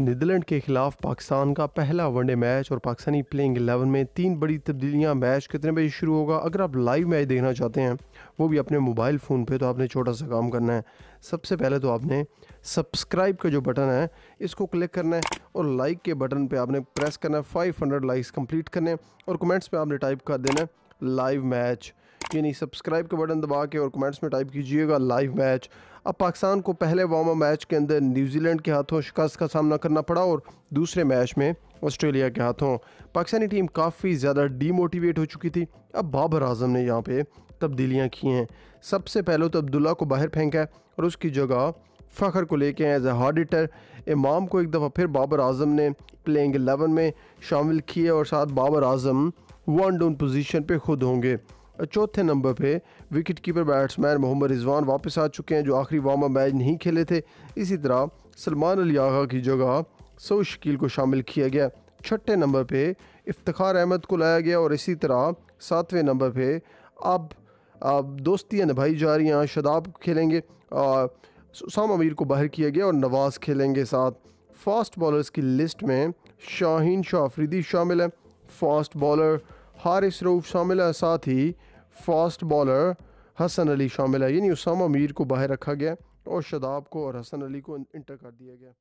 Netherlands के खिलाफ पाकिस्तान का पहला वनडे मैच और पाकिस्तानी प्लेइंग एलेवन में तीन बड़ी तब्दीलियां मैच कितने बजे शुरू होगा अगर आप लाइव मैच देखना चाहते हैं वो भी अपने मोबाइल फ़ोन पे तो आपने छोटा सा काम करना है सबसे पहले तो आपने सब्सक्राइब का जो बटन है इसको क्लिक करना है और लाइक के बटन पर आपने प्रेस करना है फाइव लाइक्स कम्प्लीट करने और कमेंट्स पर आपने टाइप कर देना है लाइव मैच यानी सब्सक्राइब का बटन दबा के और कमेंट्स में टाइप कीजिएगा लाइव मैच अब पाकिस्तान को पहले वार्म मैच के अंदर न्यूजीलैंड के हाथों शिकस्त का सामना करना पड़ा और दूसरे मैच में ऑस्ट्रेलिया के हाथों पाकिस्तानी टीम काफ़ी ज़्यादा डीमोटिवेट हो चुकी थी अब बाबर आजम ने यहाँ पर तब्दीलियाँ की हैं सबसे पहले तो अब्दुल्ला को बाहर फेंका है और उसकी जगह फ़खर को लेके एज ए हार्डिटर इमाम को एक दफ़ा फिर बाबर आजम ने प्लेइंग एलेवन में शामिल किए और साथ Babar Azam one down position पे खुद होंगे चौथे नंबर पे wicket keeper batsman Mohammad Rizwan वापस आ चुके हैं जो आखिरी वार्म मैच नहीं खेले थे इसी तरह सलमान अली आगा की जगह सऊ शकील को शामिल किया गया छठे नंबर पे इफ्तार अहमद को लाया गया और इसी तरह सातवें नंबर पे अब अब दोस्तियाँ निभाई जा रही हैं शदाब खेलेंगे साम अमीर को बाहर किया गया और नवाज़ खेलेंगे साथ फास्ट बॉलर्स की लिस्ट में शाहीन शाह आफरीदी शामिल है फास्ट बॉलर हारिस रऊफ़ शामिल है साथ ही फास्ट बॉलर हसन अली शामिल है यानी उसामा मीर को बाहर रखा गया और शदाब को और हसन अली को इंटर कर दिया गया